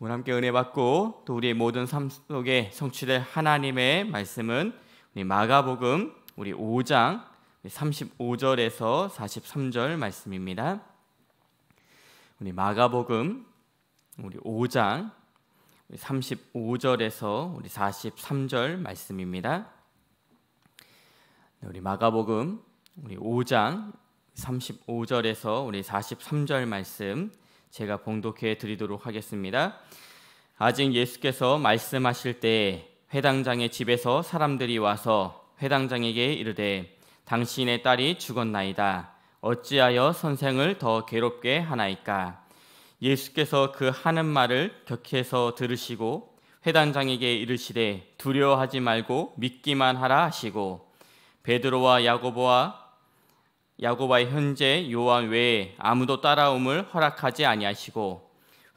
오늘 함께 은혜 받고 또 우리의 모든 삶 속에 성취될 하나님의 말씀은 우리 마가복음 우리 5장 35절에서 43절 말씀입니다. 우리 마가복음 우리 5장 35절에서 우리 43절 말씀입니다. 네, 우리 마가복음 우리 5장 35절에서 우리 43절 말씀 제가 봉독해 드리도록 하겠습니다. 아직 예수께서 말씀하실 때 회당장의 집에서 사람들이 와서 회당장에게 이르되 당신의 딸이 죽었나이다. 어찌하여 선생을 더 괴롭게 하나이까? 예수께서 그 하는 말을 격해서 들으시고 회당장에게 이르시되 두려워하지 말고 믿기만 하라 하시고 베드로와 야고보와 야고바의 현재 요한 외에 아무도 따라옴을 허락하지 아니하시고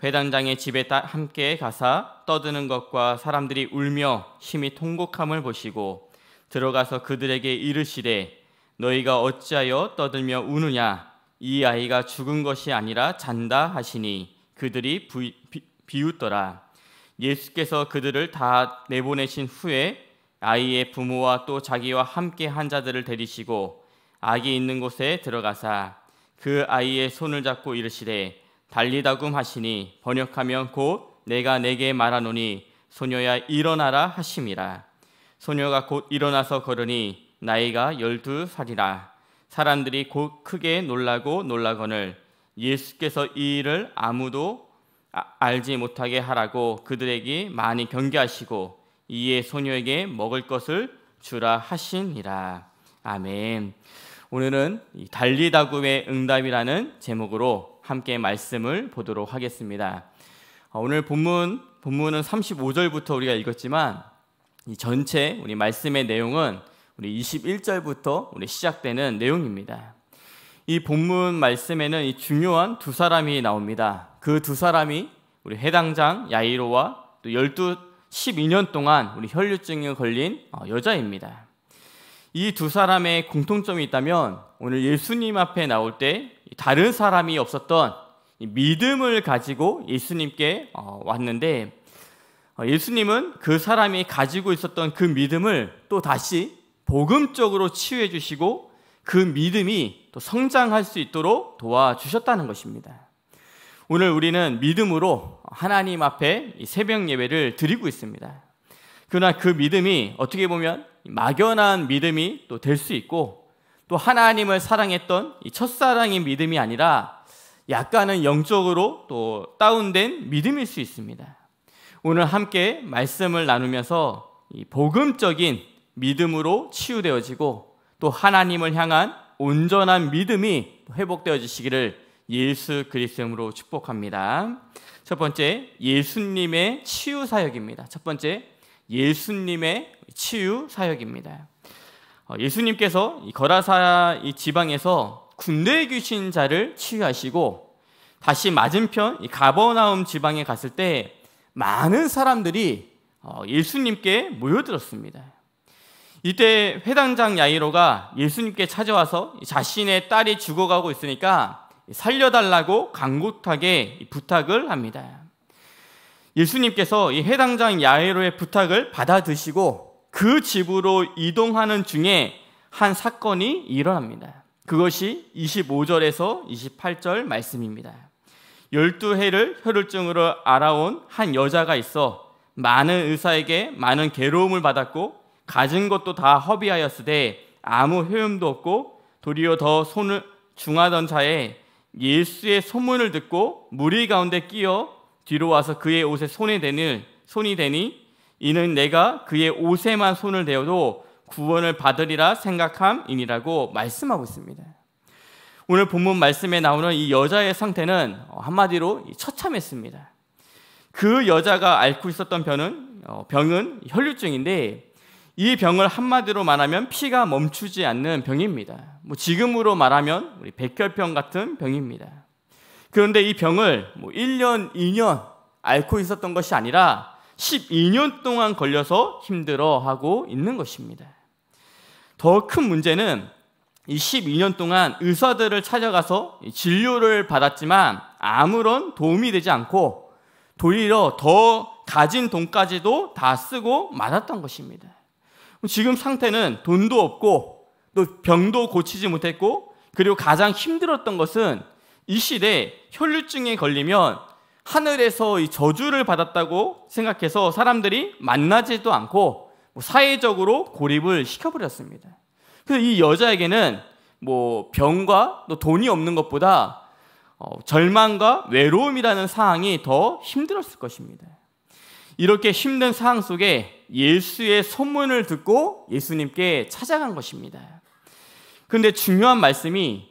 회당장의 집에 함께 가사 떠드는 것과 사람들이 울며 심히 통곡함을 보시고 들어가서 그들에게 이르시되 너희가 어찌하여 떠들며 우느냐 이 아이가 죽은 것이 아니라 잔다 하시니 그들이 부, 비, 비웃더라 예수께서 그들을 다 내보내신 후에 아이의 부모와 또 자기와 함께 한 자들을 데리시고 아기 있는 곳에 들어가사 그 아이의 손을 잡고 이르시되 달리다굼 하시니 번역하면 곧 내가 내게 말하노니 소녀야 일어나라 하심이라 소녀가 곧 일어나서 걸으니 나이가 열두 살이라 사람들이 곧 크게 놀라고 놀라거늘 예수께서 이 일을 아무도 아, 알지 못하게 하라고 그들에게 많이 경계하시고 이에 소녀에게 먹을 것을 주라 하시니라 아멘. 오늘은 달리다구의 응답이라는 제목으로 함께 말씀을 보도록 하겠습니다. 어, 오늘 본문 본문은 35절부터 우리가 읽었지만 이 전체 우리 말씀의 내용은 우리 21절부터 우리 시작되는 내용입니다. 이 본문 말씀에는 이 중요한 두 사람이 나옵니다. 그 두 사람이 우리 해당장 야이로와 또 12, 12년 동안 우리 혈류증에 걸린 어, 여자입니다. 이두 사람의 공통점이 있다면 오늘 예수님 앞에 나올 때 다른 사람이 없었던 믿음을 가지고 예수님께 어, 왔는데 어, 예수님은 그 사람이 가지고 있었던 그 믿음을 또 다시 복음적으로 치유해 주시고 그 믿음이 또 성장할 수 있도록 도와주셨다는 것입니다. 오늘 우리는 믿음으로 하나님 앞에 새벽 예배를 드리고 있습니다. 그러나 그 믿음이 어떻게 보면 막연한 믿음이 또 될 수 있고 또 하나님을 사랑했던 첫사랑의 믿음이 아니라 약간은 영적으로 또 다운된 믿음일 수 있습니다. 오늘 함께 말씀을 나누면서 복음적인 믿음으로 치유되어지고 또 하나님을 향한 온전한 믿음이 회복되어지시기를 예수 그리스도로 축복합니다. 첫 번째 예수님의 치유 사역입니다. 첫 번째 예수님의 치유 사역입니다. 어, 예수님께서 거라사 이 지방에서 군대 에 귀신 자를 치유하시고 다시 맞은편 가버나움 지방에 갔을 때 많은 사람들이 어, 예수님께 모여들었습니다. 이때 회당장 야이로가 예수님께 찾아와서 자신의 딸이 죽어가고 있으니까 살려달라고 강곡하게 부탁을 합니다. 예수님께서 이회당장 야이로의 부탁을 받아드시고 그 집으로 이동하는 중에 한 사건이 일어납니다. 그것이 25절에서 28절 말씀입니다. 열두 해를 혈울증으로 알아온 한 여자가 있어 많은 의사에게 많은 괴로움을 받았고 가진 것도 다 허비하였으되 아무 효험도 없고 도리어 더 손을 중하던 자에 예수의 소문을 듣고 무리 가운데 끼어 뒤로 와서 그의 옷에 손이 되니 손이 되니 이는 내가 그의 옷에만 손을 대어도 구원을 받으리라 생각함이니라고 말씀하고 있습니다. 오늘 본문 말씀에 나오는 이 여자의 상태는 한마디로 처참했습니다. 그 여자가 앓고 있었던 병은, 어, 병은 혈류증인데 이 병을 한마디로 말하면 피가 멈추지 않는 병입니다. 뭐 지금으로 말하면 우리 백혈병 같은 병입니다. 그런데 이 병을 뭐 1년, 2년 앓고 있었던 것이 아니라 12년 동안 걸려서 힘들어하고 있는 것입니다. 더 큰 문제는 이 12년 동안 의사들을 찾아가서 진료를 받았지만 아무런 도움이 되지 않고 도리어 더 가진 돈까지도 다 쓰고 말았던 것입니다. 지금 상태는 돈도 없고 또 병도 고치지 못했고 그리고 가장 힘들었던 것은 이 시대 혈류증에 걸리면 하늘에서 이 저주를 받았다고 생각해서 사람들이 만나지도 않고 뭐 사회적으로 고립을 시켜버렸습니다. 그래서 이 여자에게는 뭐 병과 또 돈이 없는 것보다 어, 절망과 외로움이라는 상황이 더 힘들었을 것입니다. 이렇게 힘든 상황 속에 예수의 소문을 듣고 예수님께 찾아간 것입니다. 근데 중요한 말씀이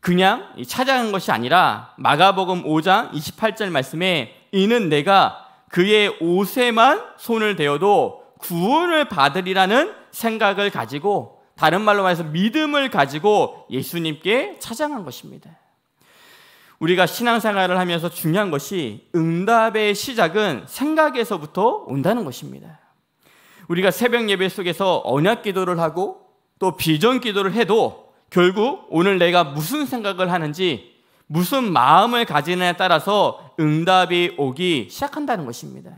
그냥 찾아간 것이 아니라 마가복음 5장 28절 말씀에 이는 내가 그의 옷에만 손을 대어도 구원을 받으리라는 생각을 가지고 다른 말로 말해서 믿음을 가지고 예수님께 찾아간 것입니다. 우리가 신앙생활을 하면서 중요한 것이 응답의 시작은 생각에서부터 온다는 것입니다. 우리가 새벽 예배 속에서 언약 기도를 하고 또 비전 기도를 해도 결국 오늘 내가 무슨 생각을 하는지 무슨 마음을 가지느냐에 따라서 응답이 오기 시작한다는 것입니다.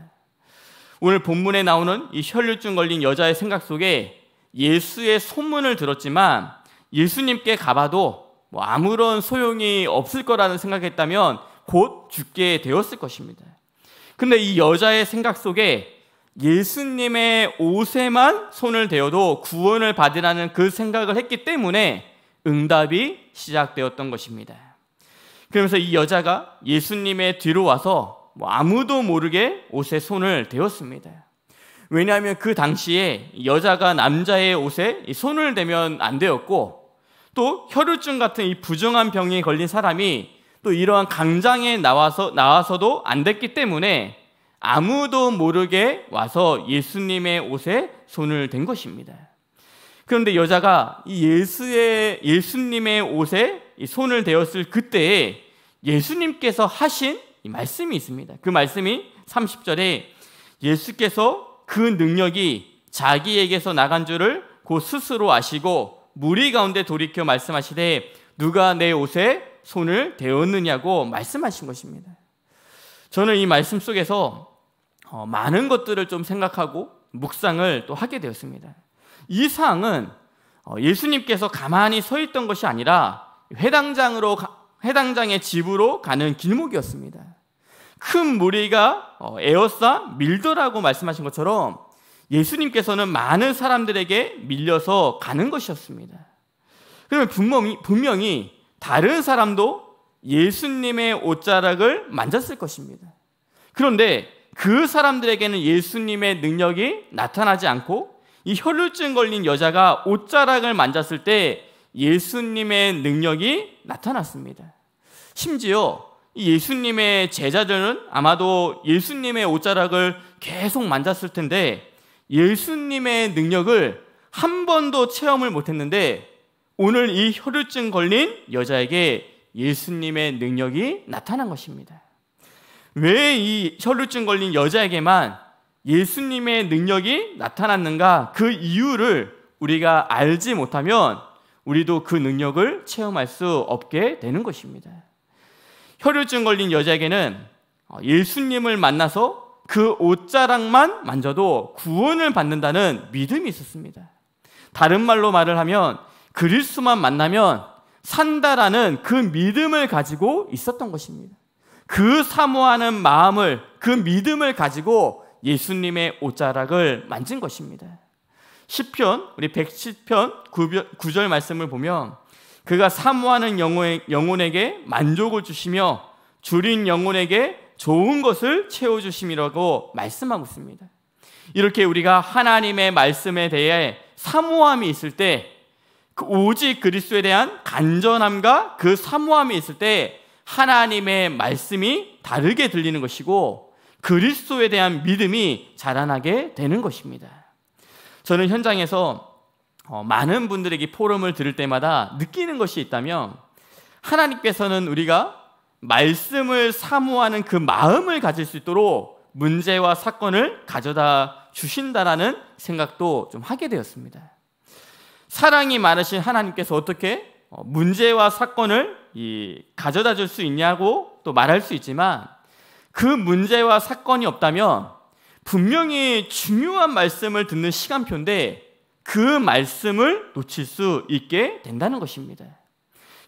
오늘 본문에 나오는 이 혈류증 걸린 여자의 생각 속에 예수의 소문을 들었지만 예수님께 가봐도 뭐 아무런 소용이 없을 거라는 생각했다면 곧 죽게 되었을 것입니다. 근데 이 여자의 생각 속에 예수님의 옷에만 손을 대어도 구원을 받으라는 그 생각을 했기 때문에 응답이 시작되었던 것입니다. 그러면서 이 여자가 예수님의 뒤로 와서 뭐 아무도 모르게 옷에 손을 대었습니다. 왜냐하면 그 당시에 여자가 남자의 옷에 손을 대면 안 되었고 또 혈우증 같은 이 부정한 병에 걸린 사람이 또 이러한 강장에 나와서 나와서도 안 됐기 때문에 아무도 모르게 와서 예수님의 옷에 손을 댄 것입니다. 그런데 여자가 이 예수의 예수님의 옷에 손을 대었을 그때에 예수님께서 하신 말씀이 있습니다. 그 말씀이 30절에 예수께서 그 능력이 자기에게서 나간 줄을 곧 스스로 아시고 무리 가운데 돌이켜 말씀하시되 누가 내 옷에 손을 대었느냐고 말씀하신 것입니다. 저는 이 말씀 속에서 어, 많은 것들을 좀 생각하고 묵상을 또 하게 되었습니다. 이 상은 어, 예수님께서 가만히 서 있던 것이 아니라 회당장으로 회당장의 집으로 가는 길목이었습니다. 큰 무리가 어, 에어싸 밀더라고 말씀하신 것처럼 예수님께서는 많은 사람들에게 밀려서 가는 것이었습니다. 그러면 분명히, 분명히 다른 사람도 예수님의 옷자락을 만졌을 것입니다. 그런데 그 사람들에게는 예수님의 능력이 나타나지 않고 이 혈루증 걸린 여자가 옷자락을 만졌을 때 예수님의 능력이 나타났습니다. 심지어 예수님의 제자들은 아마도 예수님의 옷자락을 계속 만졌을 텐데 예수님의 능력을 한 번도 체험을 못했는데 오늘 이 혈루증 걸린 여자에게 예수님의 능력이 나타난 것입니다. 왜 이 혈루증 걸린 여자에게만 예수님의 능력이 나타났는가 그 이유를 우리가 알지 못하면 우리도 그 능력을 체험할 수 없게 되는 것입니다. 혈혈증 걸린 여자에게는 어, 예수님을 만나서 그 옷자락만 만져도 구원을 받는다는 믿음이 있었습니다. 다른 말로 말을 하면 그리스만 만나면 산다라는 그 믿음을 가지고 있었던 것입니다. 그 사모하는 마음을 그 믿음을 가지고 예수님의 옷자락을 만진 것입니다. 10편, 우리 110편 9절 말씀을 보면 그가 사모하는 영혼에게 만족을 주시며 줄인 영혼에게 좋은 것을 채워주심이라고 말씀하고 있습니다. 이렇게 우리가 하나님의 말씀에 대해 사모함이 있을 때 그 오직 그리스도에 대한 간절함과 그 사모함이 있을 때 하나님의 말씀이 다르게 들리는 것이고 그리스도에 대한 믿음이 자라나게 되는 것입니다. 저는 현장에서 어, 많은 분들에게 포럼을 들을 때마다 느끼는 것이 있다면 하나님께서는 우리가 말씀을 사모하는 그 마음을 가질 수 있도록 문제와 사건을 가져다 주신다라는 생각도 좀 하게 되었습니다. 사랑이 많으신 하나님께서 어떻게 어, 문제와 사건을 가져다 줄 수 있냐고 또 말할 수 있지만 그 문제와 사건이 없다면 분명히 중요한 말씀을 듣는 시간표인데 그 말씀을 놓칠 수 있게 된다는 것입니다.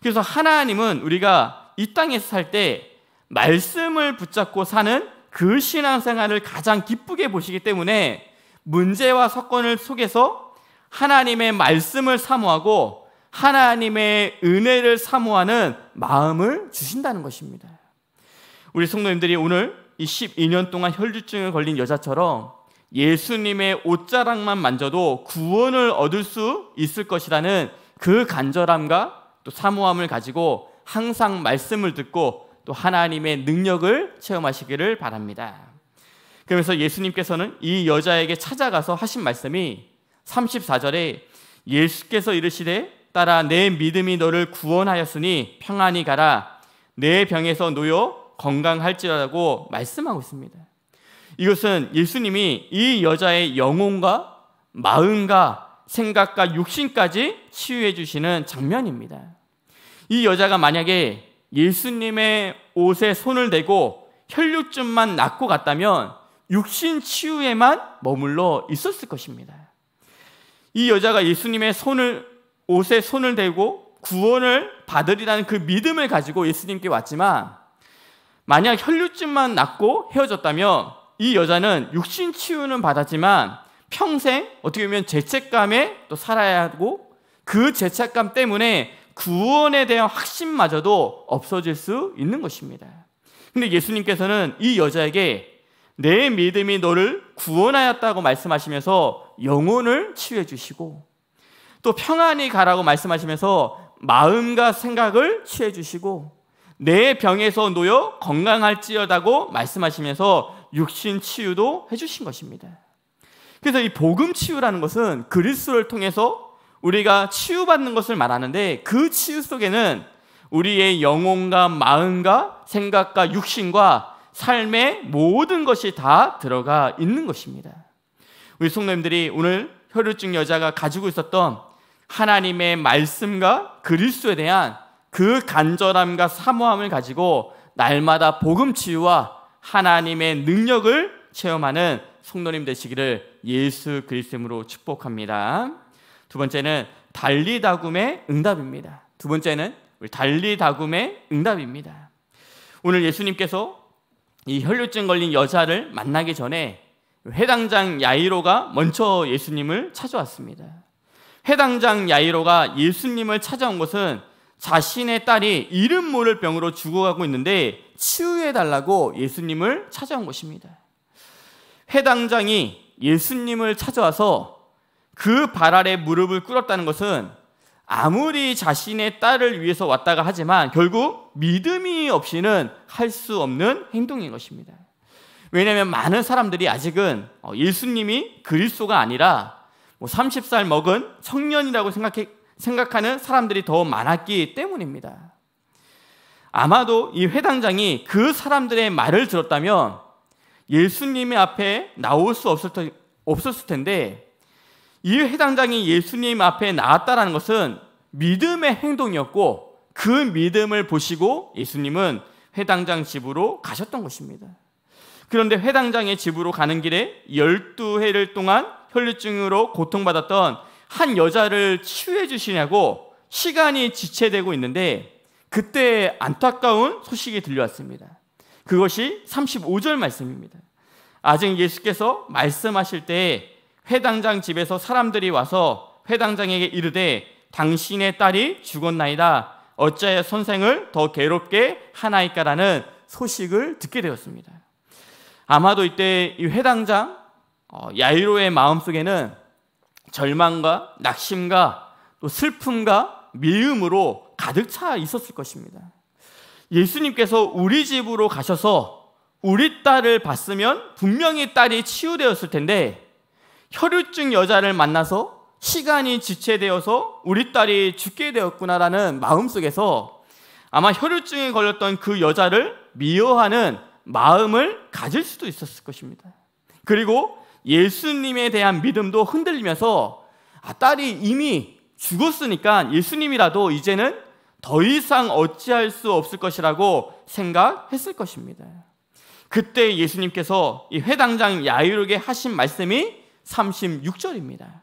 그래서 하나님은 우리가 이 땅에서 살 때 말씀을 붙잡고 사는 그 신앙생활을 가장 기쁘게 보시기 때문에 문제와 사건을 속에서 하나님의 말씀을 사모하고 하나님의 은혜를 사모하는 마음을 주신다는 것입니다. 우리 성도님들이 오늘 이 12년 동안 혈주증에 걸린 여자처럼 예수님의 옷자락만 만져도 구원을 얻을 수 있을 것이라는 그 간절함과 또 사모함을 가지고 항상 말씀을 듣고 또 하나님의 능력을 체험하시기를 바랍니다. 그러면서 예수님께서는 이 여자에게 찾아가서 하신 말씀이 34절에 예수께서 이르시되 따라 내 믿음이 너를 구원하였으니 평안히 가라 내 병에서 놓여 건강할지라고 말씀하고 있습니다. 이것은 예수님이 이 여자의 영혼과 마음과 생각과 육신까지 치유해 주시는 장면입니다. 이 여자가 만약에 예수님의 옷에 손을 대고 혈류증만 낫고 갔다면 육신 치유에만 머물러 있었을 것입니다. 이 여자가 예수님의 손을 옷에 손을 대고 구원을 받으리라는 그 믿음을 가지고 예수님께 왔지만 만약 혈류증만 낫고 헤어졌다면 이 여자는 육신 치유는 받았지만 평생 어떻게 보면 죄책감에 또 살아야 하고 그 죄책감 때문에 구원에 대한 확신마저도 없어질 수 있는 것입니다. 근데 예수님께서는 이 여자에게 내 믿음이 너를 구원하였다고 말씀하시면서 영혼을 치유해 주시고 또 평안히 가라고 말씀하시면서 마음과 생각을 치유해 주시고 내 병에서 놓여 건강할지어다고 말씀하시면서 육신 치유도 해주신 것입니다. 그래서 이 복음 치유라는 것은 그리스도를 통해서 우리가 치유받는 것을 말하는데 그 치유 속에는 우리의 영혼과 마음과 생각과 육신과 삶의 모든 것이 다 들어가 있는 것입니다. 우리 성도님들이 오늘 혈루증 여자가 가지고 있었던 하나님의 말씀과 그리스도에 대한 그 간절함과 사모함을 가지고 날마다 복음 치유와 하나님의 능력을 체험하는 성도님 되시기를 예수 그리스도로 축복합니다. 두 번째는 달리다굼의 응답입니다. 두 번째는 우리 달리다굼의 응답입니다. 오늘 예수님께서 이 혈류증 걸린 여자를 만나기 전에 해당장 야이로가 먼저 예수님을 찾아왔습니다. 해당장 야이로가 예수님을 찾아온 것은 자신의 딸이 이름 모를 병으로 죽어가고 있는데 치유해달라고 예수님을 찾아온 것입니다. 해당장이 예수님을 찾아와서 그 발 아래 무릎을 꿇었다는 것은 아무리 자신의 딸을 위해서 왔다가 하지만 결국 믿음이 없이는 할 수 없는 행동인 것입니다. 왜냐하면 많은 사람들이 아직은 어, 예수님이 그리스도가 아니라 뭐 30살 먹은 청년이라고 생각해 생각하는 사람들이 더 많았기 때문입니다. 아마도 이 회당장이 그 사람들의 말을 들었다면 예수님의 앞에 나올 수없었을 텐데 이 회당장이 예수님 앞에 나왔다는 것은 믿음의 행동이었고 그 믿음을 보시고 예수님은 회당장 집으로 가셨던 것입니다. 그런데 회당장의 집으로 가는 길에 12해를 동안 혈류증으로 고통받았던 한 여자를 치유해 주시냐고 시간이 지체되고 있는데 그때 안타까운 소식이 들려왔습니다. 그것이 35절 말씀입니다. 아직 예수께서 말씀하실 때 회당장 집에서 사람들이 와서 회당장에게 이르되 당신의 딸이 죽었나이다. 어째 선생을 더 괴롭게 하나이까라는 소식을 듣게 되었습니다. 아마도 이때 이 회당장 어, 야이로의 마음속에는 절망과 낙심과 또 슬픔과 미움으로 가득 차 있었을 것입니다. 예수님께서 우리 집으로 가셔서 우리 딸을 봤으면 분명히 딸이 치유되었을 텐데 혈유증 여자를 만나서 시간이 지체되어서 우리 딸이 죽게 되었구나라는 마음속에서 아마 혈유증에 걸렸던 그 여자를 미워하는 마음을 가질 수도 있었을 것입니다. 그리고 예수님에 대한 믿음도 흔들리면서 아, 딸이 이미 죽었으니까 예수님이라도 이제는 더 이상 어찌할 수 없을 것이라고 생각했을 것입니다. 그때 예수님께서 이 회당장 야이로게 하신 말씀이 36절입니다.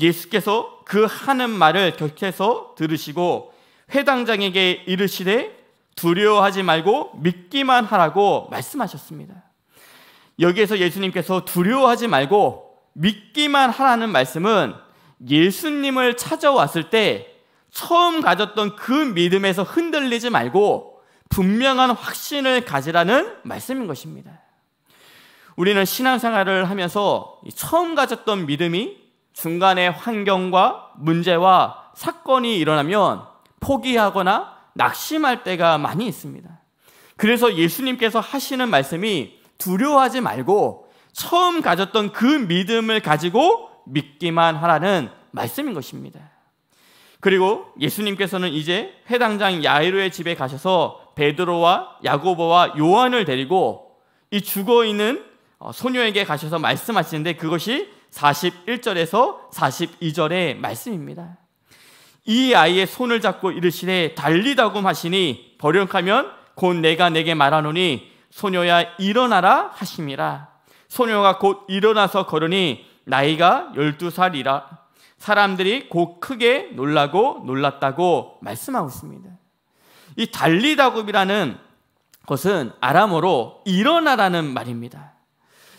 예수께서 그 하는 말을 곁에서 들으시고 회당장에게 이르시되 두려워하지 말고 믿기만 하라고 말씀하셨습니다. 여기에서 예수님께서 두려워하지 말고 믿기만 하라는 말씀은 예수님을 찾아왔을 때 처음 가졌던 그 믿음에서 흔들리지 말고 분명한 확신을 가지라는 말씀인 것입니다. 우리는 신앙생활을 하면서 처음 가졌던 믿음이 중간에 환경과 문제와 사건이 일어나면 포기하거나 낙심할 때가 많이 있습니다. 그래서 예수님께서 하시는 말씀이 두려워하지 말고 처음 가졌던 그 믿음을 가지고 믿기만 하라는 말씀인 것입니다. 그리고 예수님께서는 이제 회당장 야이로의 집에 가셔서 베드로와 야고보와 요한을 데리고 이 죽어 있는 어, 소녀에게 가셔서 말씀하시는데 그것이 41절에서 42절의 말씀입니다. 이 아이의 손을 잡고 이르시되 달리다고 하시니 버령하면 곧 내가 내게 말하노니 소녀야 일어나라 하심이라 소녀가 곧 일어나서 걸으니 나이가 12살이라 사람들이 곧 크게 놀라고 놀랐다고 말씀하고 있습니다. 이 달리다굽이라는 것은 아람어로 일어나라는 말입니다.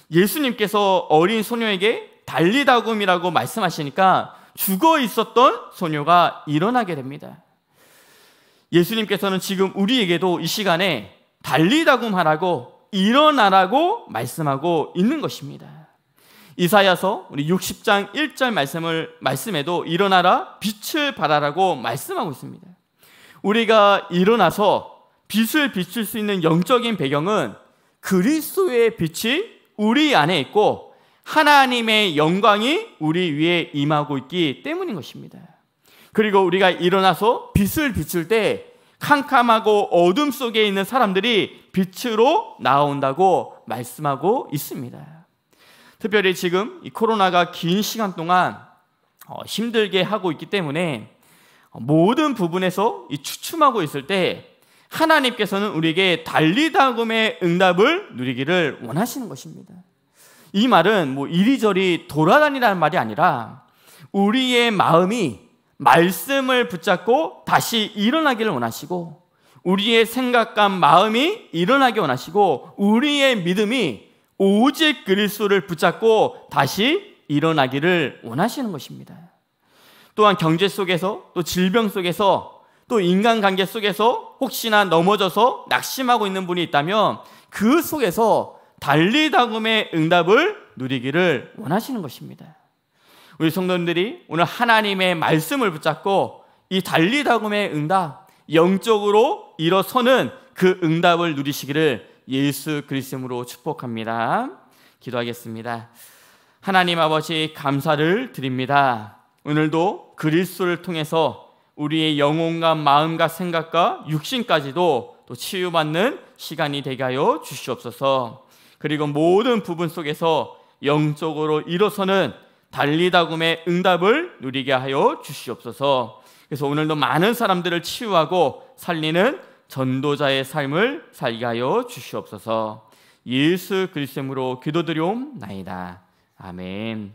예수님께서 어린 소녀에게 달리다굽이라고 말씀하시니까 죽어 있었던 소녀가 일어나게 됩니다. 예수님께서는 지금 우리에게도 이 시간에 달리다고 말하고 일어나라고 말씀하고 있는 것입니다. 이사야서 우리 60장 1절 말씀을 말씀에도 일어나라 빛을 발하라고 말씀하고 있습니다. 우리가 일어나서 빛을 비출 수 있는 영적인 배경은 그리스도의 빛이 우리 안에 있고 하나님의 영광이 우리 위에 임하고 있기 때문인 것입니다. 그리고 우리가 일어나서 빛을 비출 때 캄캄하고 어둠 속에 있는 사람들이 빛으로 나온다고 말씀하고 있습니다. 특별히 지금 이 코로나가 긴 시간 동안 어, 힘들게 하고 있기 때문에 어, 모든 부분에서 이 추춤하고 있을 때 하나님께서는 우리에게 달리다금의 응답을 누리기를 원하시는 것입니다. 이 말은 뭐 이리저리 돌아다니라는 말이 아니라 우리의 마음이 말씀을 붙잡고 다시 일어나기를 원하시고 우리의 생각과 마음이 일어나기 원하시고 우리의 믿음이 오직 그리스도를 붙잡고 다시 일어나기를 원하시는 것입니다. 또한 경제 속에서 또 질병 속에서 또 인간관계 속에서 혹시나 넘어져서 낙심하고 있는 분이 있다면 그 속에서 달리다금의 응답을 누리기를 원하시는 것입니다. 우리 성도님들이 오늘 하나님의 말씀을 붙잡고 이 달리다금의 응답, 영적으로 일어서는 그 응답을 누리시기를 예수 그리스도로 축복합니다. 기도하겠습니다. 하나님 아버지 감사를 드립니다. 오늘도 그리스도를 통해서 우리의 영혼과 마음과 생각과 육신까지도 또 치유받는 시간이 되게 하여 주시옵소서. 그리고 모든 부분 속에서 영적으로 일어서는 달리다굼의 응답을 누리게 하여 주시옵소서. 그래서 오늘도 많은 사람들을 치유하고 살리는 전도자의 삶을 살게 하여 주시옵소서. 예수 그리스도로 기도드리옵나이다. 아멘.